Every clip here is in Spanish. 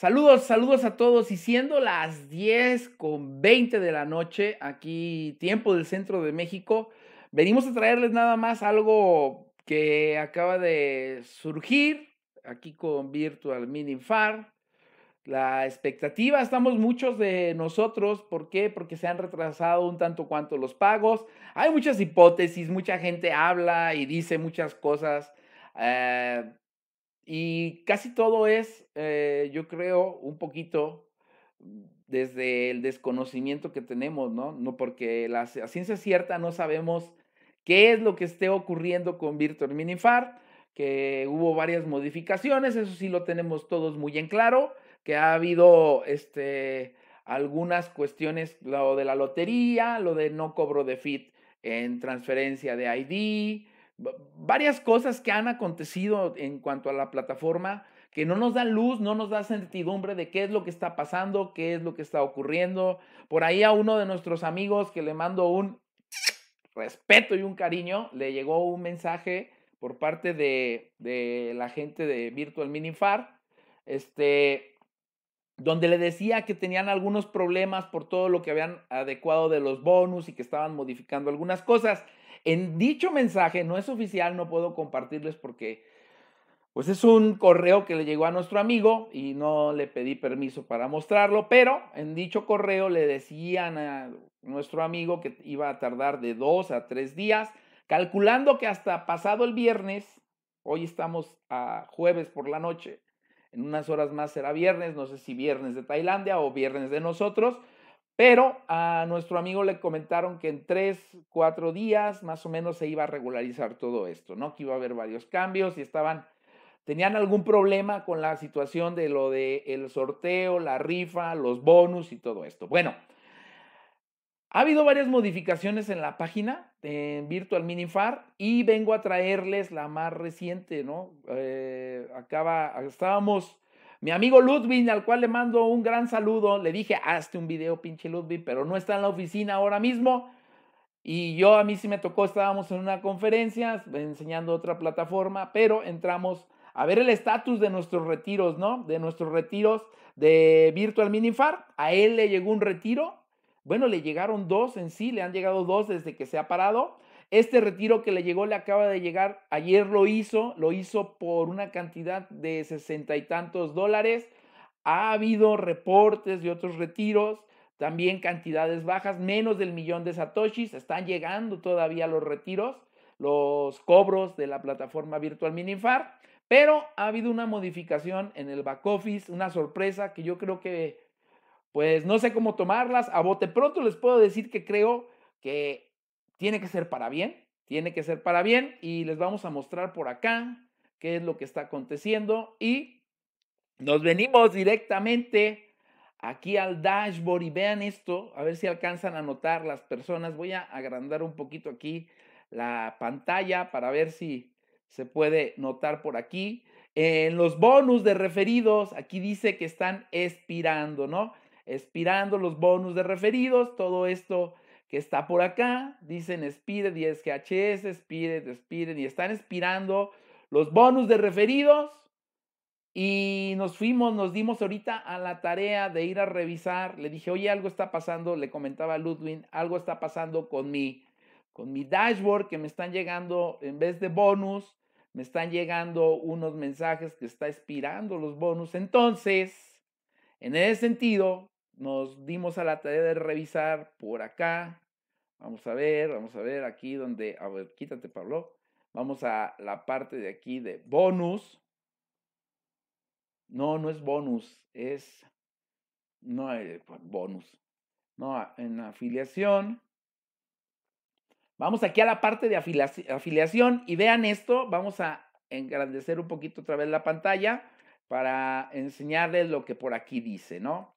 Saludos, saludos a todos. Y siendo las 10 con 20 de la noche, aquí tiempo del centro de México, venimos a traerles nada más algo que acaba de surgir aquí con Virtual Minim Far. La expectativa, estamos muchos de nosotros, ¿por qué? Porque se han retrasado un tanto cuanto los pagos. Hay muchas hipótesis, mucha gente habla y dice muchas cosas. Eh, y casi todo es, eh, yo creo, un poquito desde el desconocimiento que tenemos, ¿no? No porque la, ciencia cierta no sabemos qué es lo que esté ocurriendo con Virtual Minifar, que hubo varias modificaciones, eso sí lo tenemos todos muy en claro, que ha habido este, algunas cuestiones, lo de la lotería, lo de no cobro de FIT en transferencia de ID, varias cosas que han acontecido en cuanto a la plataforma que no nos dan luz, no nos da certidumbre de qué es lo que está pasando, qué es lo que está ocurriendo. Por ahí a uno de nuestros amigos que le mando un respeto y un cariño, le llegó un mensaje por parte de, la gente de Virtual Minifar, este, donde le decía que tenían algunos problemas por todo lo que habían adecuado de los bonus y que estaban modificando algunas cosas. En dicho mensaje, no es oficial, no puedo compartirles porque pues es un correo que le llegó a nuestro amigo y no le pedí permiso para mostrarlo, pero en dicho correo le decían a nuestro amigo que iba a tardar de dos a tres días, calculando que hasta pasado el viernes, hoy estamos a jueves por la noche, en unas horas más será viernes, no sé si viernes de Tailandia o viernes de nosotros, pero a nuestro amigo le comentaron que en 3, 4 días más o menos se iba a regularizar todo esto, ¿no? Que iba a haber varios cambios y estaban, tenían algún problema con la situación de lo del sorteo, la rifa, los bonus y todo esto. Bueno, ha habido varias modificaciones en la página en Virtual Mini Minifar y vengo a traerles la más reciente, ¿no? Eh, acaba, estábamos mi amigo Ludwig, al cual le mando un gran saludo, le dije, hazte un video, pinche Ludwig, pero no está en la oficina ahora mismo. Y yo a mí sí me tocó, estábamos en una conferencia enseñando otra plataforma, pero entramos a ver el estatus de nuestros retiros, ¿no? De nuestros retiros de Virtual Minifar. A él le llegó un retiro. Bueno, le llegaron dos en sí, le han llegado dos desde que se ha parado. Este retiro que le llegó, le acaba de llegar, ayer lo hizo, lo hizo por una cantidad de sesenta y tantos dólares. Ha habido reportes de otros retiros, también cantidades bajas, menos del millón de satoshis, están llegando todavía los retiros, los cobros de la plataforma virtual Minifar, pero ha habido una modificación en el back office, una sorpresa que yo creo que, pues no sé cómo tomarlas, a bote pronto les puedo decir que creo que tiene que ser para bien, tiene que ser para bien y les vamos a mostrar por acá qué es lo que está aconteciendo y nos venimos directamente aquí al dashboard y vean esto, a ver si alcanzan a notar las personas. Voy a agrandar un poquito aquí la pantalla para ver si se puede notar por aquí. En los bonus de referidos, aquí dice que están expirando, ¿no? Expirando los bonus de referidos, todo esto que está por acá, dicen Spirit y GHS, Spirit, Spirit, y están expirando los bonus de referidos. Y nos fuimos, nos dimos ahorita a la tarea de ir a revisar. Le dije, oye, algo está pasando, le comentaba a Ludwig, algo está pasando con mi, con mi dashboard que me están llegando, en vez de bonus, me están llegando unos mensajes que está expirando los bonus. Entonces, en ese sentido, nos dimos a la tarea de revisar por acá. Vamos a ver, vamos a ver aquí donde, a ver, quítate Pablo. Vamos a la parte de aquí de bonus. No, no es bonus, es, no, eh, es pues, bonus. No, en afiliación. Vamos aquí a la parte de afiliación y vean esto. Vamos a engrandecer un poquito otra vez la pantalla para enseñarles lo que por aquí dice, ¿no?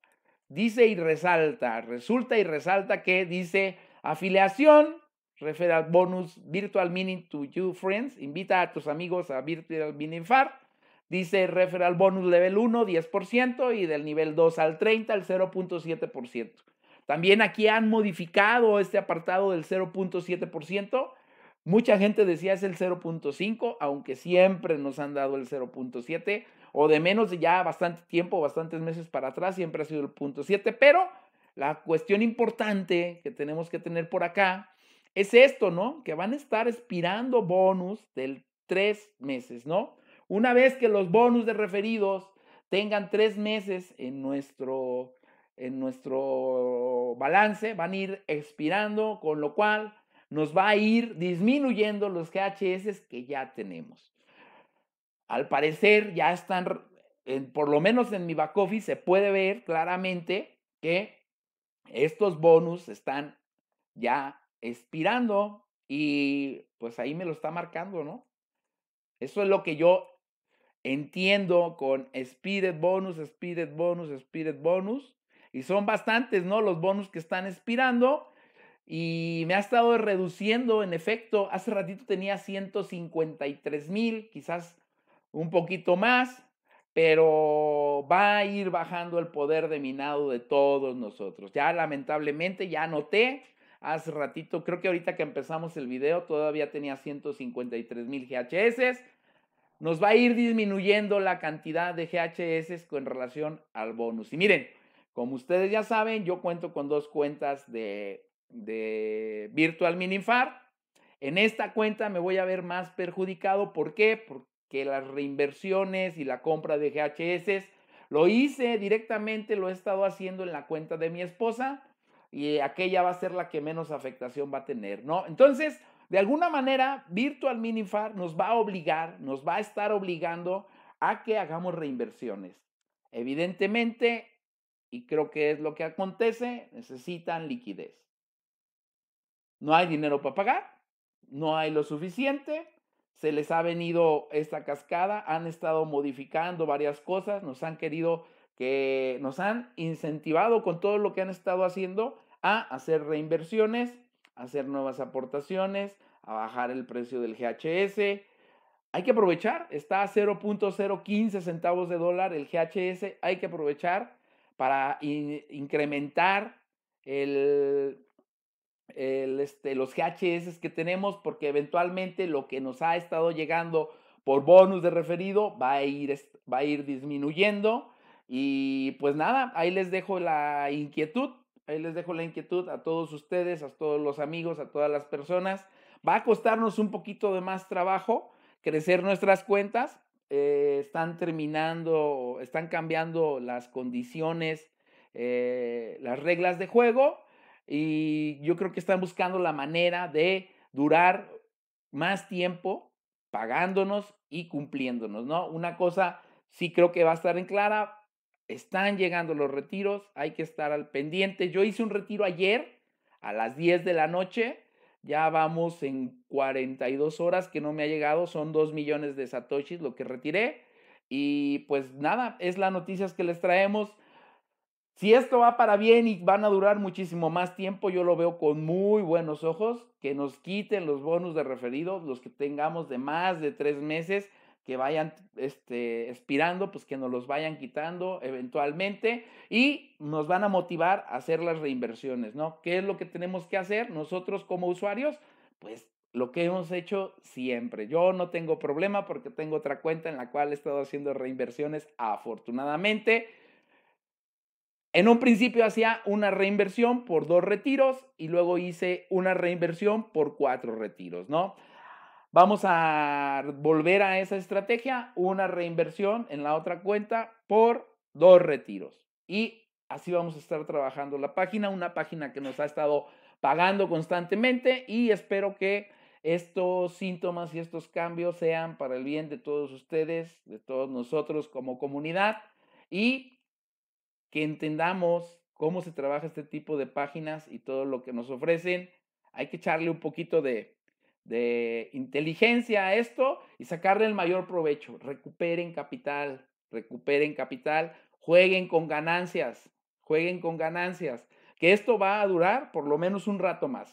dice y resalta, resulta y resalta que dice afiliación, referral bonus, virtual meaning to you friends, invita a tus amigos a virtual meaning far, dice referral bonus level 1, 10% y del nivel 2 al 30, el 0.7%. También aquí han modificado este apartado del 0.7%. Mucha gente decía es el 0.5, aunque siempre nos han dado el 0.7 o de menos de ya bastante tiempo, bastantes meses para atrás, siempre ha sido el punto 7. Pero la cuestión importante que tenemos que tener por acá es esto, ¿no? Que van a estar expirando bonus del tres meses, ¿no? Una vez que los bonus de referidos tengan tres meses en nuestro, en nuestro balance, van a ir expirando, con lo cual nos va a ir disminuyendo los GHS que ya tenemos. Al parecer ya están, por lo menos en mi back office se puede ver claramente que estos bonus están ya expirando y pues ahí me lo está marcando, ¿no? Eso es lo que yo entiendo con Spirit Bonus, Spirit Bonus, Spirit Bonus. Y son bastantes, ¿no? Los bonus que están expirando. Y me ha estado reduciendo, en efecto. Hace ratito tenía 153 mil. Quizás un poquito más, pero va a ir bajando el poder de minado de todos nosotros. Ya lamentablemente, ya noté hace ratito, creo que ahorita que empezamos el video todavía tenía 153 mil GHS. Nos va a ir disminuyendo la cantidad de GHS con relación al bonus. Y miren, como ustedes ya saben, yo cuento con dos cuentas de, de Virtual Minifar. En esta cuenta me voy a ver más perjudicado. ¿Por qué? porque que las reinversiones y la compra de GHS. Lo hice directamente, lo he estado haciendo en la cuenta de mi esposa y aquella va a ser la que menos afectación va a tener, ¿no? Entonces, de alguna manera, Virtual Minifar nos va a obligar, nos va a estar obligando a que hagamos reinversiones. Evidentemente, y creo que es lo que acontece, necesitan liquidez. No hay dinero para pagar, no hay lo suficiente, se les ha venido esta cascada, han estado modificando varias cosas, nos han querido que nos han incentivado con todo lo que han estado haciendo a hacer reinversiones, hacer nuevas aportaciones, a bajar el precio del GHS. Hay que aprovechar, está a 0.015 centavos de dólar el GHS, hay que aprovechar para incrementar el, este, los GHS que tenemos, porque eventualmente lo que nos ha estado llegando por bonus de referido va a ir, va a ir disminuyendo. Y pues nada, ahí les dejo la inquietud, ahí les dejo la inquietud a todos ustedes, a todos los amigos, a todas las personas. Va a costarnos un poquito de más trabajo crecer nuestras cuentas. Eh, están terminando, están cambiando las condiciones, eh, las reglas de juego y yo creo que están buscando la manera de durar más tiempo pagándonos y cumpliéndonos, ¿no? Una cosa sí creo que va a estar en clara, están llegando los retiros, hay que estar al pendiente. Yo hice un retiro ayer a las 10 de la noche, ya vamos en 42 horas que no me ha llegado, son 2 millones de satoshis lo que retiré. Y pues nada, es las noticias que les traemos. Si esto va para bien y van a durar muchísimo más tiempo, yo lo veo con muy buenos ojos, que nos quiten los bonos de referido, los que tengamos de más de tres meses, que vayan este, expirando, pues que nos los vayan quitando eventualmente y nos van a motivar a hacer las reinversiones, ¿no? ¿Qué es lo que tenemos que hacer nosotros como usuarios? Pues lo que hemos hecho siempre. Yo no tengo problema porque tengo otra cuenta en la cual he estado haciendo reinversiones afortunadamente en un principio hacía una reinversión por dos retiros y luego hice una reinversión por cuatro retiros, ¿no? Vamos a volver a esa estrategia, una reinversión en la otra cuenta por dos retiros. Y así vamos a estar trabajando la página, una página que nos ha estado pagando constantemente y espero que estos síntomas y estos cambios sean para el bien de todos ustedes, de todos nosotros como comunidad y que entendamos cómo se trabaja este tipo de páginas y todo lo que nos ofrecen. Hay que echarle un poquito de, de inteligencia a esto y sacarle el mayor provecho. Recuperen capital, recuperen capital, jueguen con ganancias, jueguen con ganancias. Que esto va a durar por lo menos un rato más.